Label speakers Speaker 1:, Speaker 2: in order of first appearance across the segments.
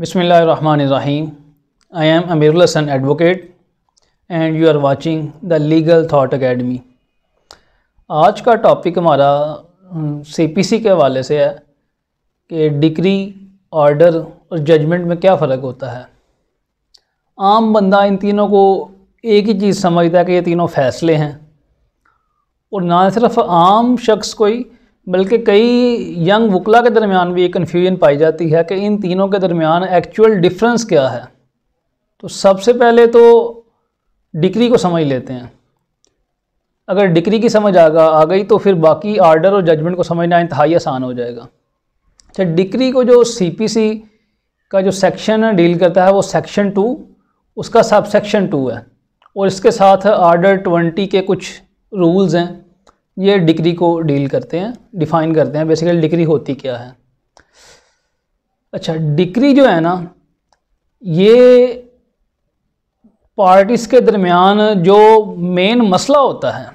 Speaker 1: बिसमिल्ल I am Amirul Hasan advocate and you are watching the legal thought academy आज का topic हमारा CPC हम्म, के हवाले से है कि डिग्री ऑर्डर और जजमेंट में क्या फ़र्क होता है आम बंदा इन तीनों को एक ही चीज़ समझता है कि ये तीनों फ़ैसले हैं और ना सिर्फ आम शख्स कोई बल्कि कई यंग वकला के दरमियान भी एक कन्फ्यूजन पाई जाती है कि इन तीनों के दरमियान एक्चुअल डिफरेंस क्या है तो सबसे पहले तो डिग्री को समझ लेते हैं अगर डिग्री की समझ आ आ गई तो फिर बाकी आर्डर और जजमेंट को समझना इंतहाई आसान हो जाएगा अच्छा डिग्री को जो सीपीसी का जो सेक्शन डील करता है वो सेक्शन टू उसका सब सेक्शन टू है और इसके साथ आर्डर ट्वेंटी के कुछ रूल्स हैं ये डिग्री को डील करते हैं डिफाइन करते हैं बेसिकली डिग्री होती क्या है अच्छा डिग्री जो है ना ये पार्टीज़ के दरमियान जो मेन मसला होता है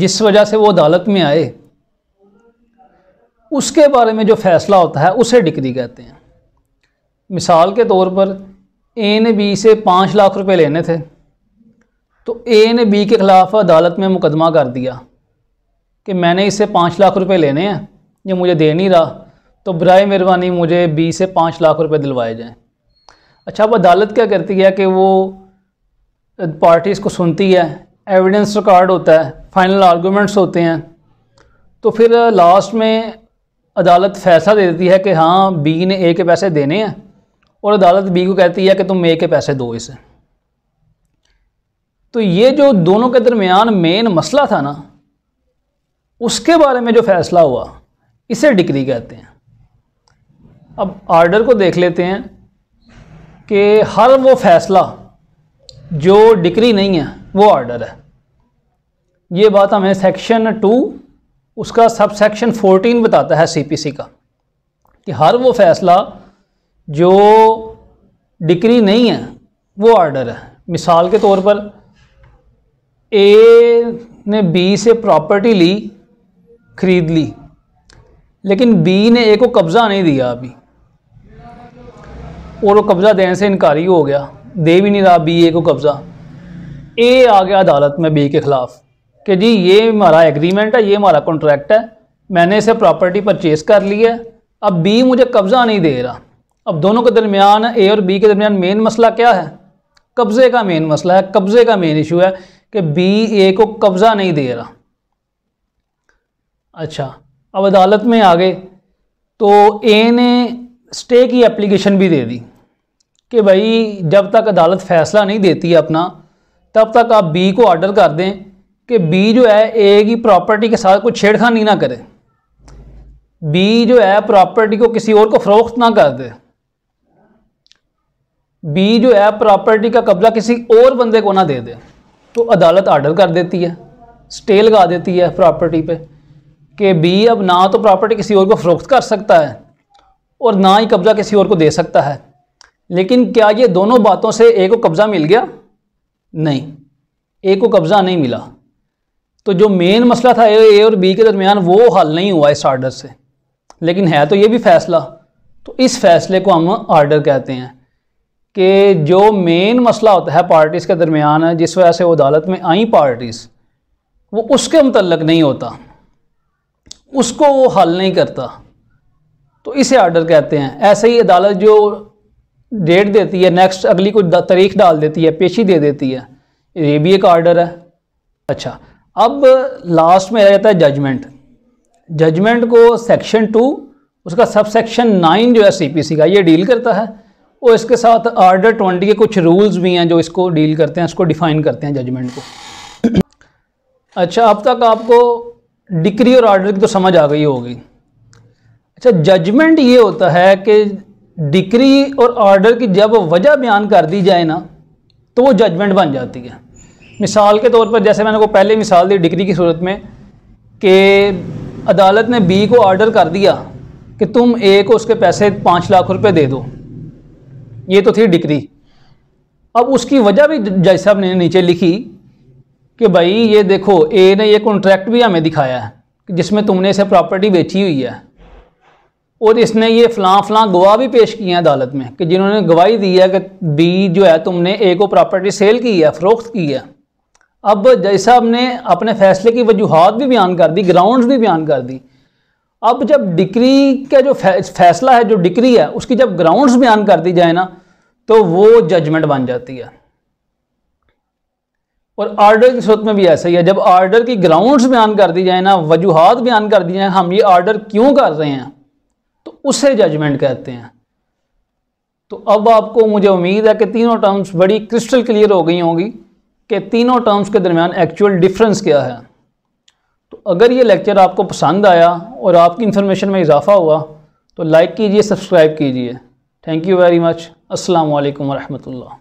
Speaker 1: जिस वजह से वो अदालत में आए उसके बारे में जो फ़ैसला होता है उसे डिग्री कहते हैं मिसाल के तौर पर ए ने बी से पाँच लाख रुपए लेने थे तो ए ने बी के ख़िलाफ़ अदालत में मुकदमा कर दिया कि मैंने इससे पाँच लाख रुपए लेने हैं ये मुझे दे नहीं रहा तो बर मेहरबानी मुझे बी से पाँच लाख रुपए दिलवाए जाएँ अच्छा अब अदालत क्या करती है कि वो पार्टीज़ को सुनती है एविडेंस रिकॉर्ड होता है फाइनल आर्गूमेंट्स होते हैं तो फिर लास्ट में अदालत फैसला दे देती है कि हाँ बी ने ए के पैसे देने हैं और अदालत बी को कहती है कि तुम ए के पैसे दो इसे तो ये जो दोनों के दरमियान मेन मसला था ना उसके बारे में जो फैसला हुआ इसे डिक्री कहते हैं अब आर्डर को देख लेते हैं कि हर वो फैसला जो डिक्री नहीं है वो ऑर्डर है ये बात हमें सेक्शन टू उसका सब सेक्शन फोर्टीन बताता है सीपीसी का कि हर वो फैसला जो डिक्री नहीं है वो ऑर्डर है मिसाल के तौर पर ए ने बी से प्रॉपर्टी ली खरीद ली लेकिन बी ने ए को कब्ज़ा नहीं दिया अभी और वो कब्ज़ा देने से इनकारी हो गया दे भी नहीं रहा बी ए को कब्ज़ा ए आ गया अदालत में बी के ख़िलाफ़ कि जी ये हमारा एग्रीमेंट है ये हमारा कॉन्ट्रैक्ट है मैंने इसे प्रॉपर्टी परचेस कर ली है अब बी मुझे कब्ज़ा नहीं दे रहा अब दोनों के दरमियान ए और बी के दरमियान मेन मसला क्या है कब्ज़े का मेन मसला है कब्ज़े का मेन इशू है कि बी ए को कब्ज़ा नहीं दे रहा अच्छा अब अदालत में आ गए तो ए ने स्टे की एप्लीकेशन भी दे दी कि भाई जब तक अदालत फ़ैसला नहीं देती है अपना तब तक आप बी को ऑर्डर कर दें कि बी जो है ए की प्रॉपर्टी के साथ कोई छेड़खानी ना करे बी जो है प्रॉपर्टी को किसी और को फ़रोख्त ना कर दे बी जो है प्रॉपर्टी का कब्जा किसी और बंदे को ना दे दे तो अदालत ऑर्डर कर देती है स्टे लगा देती है प्रॉपर्टी पे कि बी अब ना तो प्रॉपर्टी किसी और को फ़रोख्त कर सकता है और ना ही कब्ज़ा किसी और को दे सकता है लेकिन क्या ये दोनों बातों से ए को कब्ज़ा मिल गया नहीं ए को कब्ज़ा नहीं मिला तो जो मेन मसला था ए और बी के दरमियान वो हल नहीं हुआ इस आर्डर से लेकिन है तो ये भी फ़ैसला तो इस फैसले को हम आर्डर कहते हैं कि जो मेन मसला होता है पार्टीज़ के दरमियान जिस वजह से वो अदालत में आई पार्टीज़ वो उसके मतलब नहीं होता उसको वो हल नहीं करता तो इसे आर्डर कहते हैं ऐसे ही अदालत जो डेट देती है नेक्स्ट अगली कोई तारीख डाल देती है पेशी दे देती है ये भी एक ऑर्डर है अच्छा अब लास्ट में आ जाता है जजमेंट जजमेंट को सेक्शन टू उसका सब सेक्शन नाइन जो है सीपीसी का ये डील करता है और इसके साथ आर्डर ट्वेंटी के कुछ रूल्स भी हैं जो इसको डील करते हैं इसको डिफाइन करते हैं जजमेंट को अच्छा अब तक आपको डिक्री और ऑर्डर की तो समझ आ गई होगी अच्छा जजमेंट ये होता है कि डिक्री और ऑर्डर की जब वजह बयान कर दी जाए ना तो वो जजमेंट बन जाती है मिसाल के तौर पर जैसे मैंने को पहले मिसाल दी डिग्री की सूरत में कि अदालत ने बी को ऑर्डर कर दिया कि तुम ए को उसके पैसे पाँच लाख रुपए दे दो ये तो थी डिग्री अब उसकी वजह भी जज साहब ने नीचे लिखी कि भाई ये देखो ए ने ये कॉन्ट्रैक्ट भी हमें दिखाया है जिसमें तुमने इसे प्रॉपर्टी बेची हुई है और इसने ये फलां फलां गवाह भी पेश किए हैं अदालत में कि जिन्होंने गवाही दी है कि बी जो है तुमने ए को प्रॉपर्टी सेल की है फ़रोख्त की है अब जज साहब ने अपने फैसले की वजूहत भी बयान कर दी ग्राउंड्स भी बयान कर दी अब जब डिक्री का जो फैसला है जो डिक्री है उसकी जब ग्राउंड्स बयान कर दी जाए ना तो वो जजमेंट बन जाती है और आर्डर की सूरत में भी ऐसा ही है जब आर्डर की ग्राउंड्स बयान कर दी जाए ना वजूहत बयान कर दी जाए हम ये आर्डर क्यों कर रहे हैं तो उसे जजमेंट कहते हैं तो अब आपको मुझे उम्मीद है कि तीनों टर्म्स बड़ी क्रिस्टल क्लियर हो गई होंगी कि तीनों टर्म्स के दरमियान एक्चुअल डिफरेंस क्या है तो अगर ये लेक्चर आपको पसंद आया और आपकी इन्फॉर्मेशन में इजाफा हुआ तो लाइक कीजिए सब्सक्राइब कीजिए थैंक यू वेरी मच अस्सलाम वालेकुम रहमतुल्लाह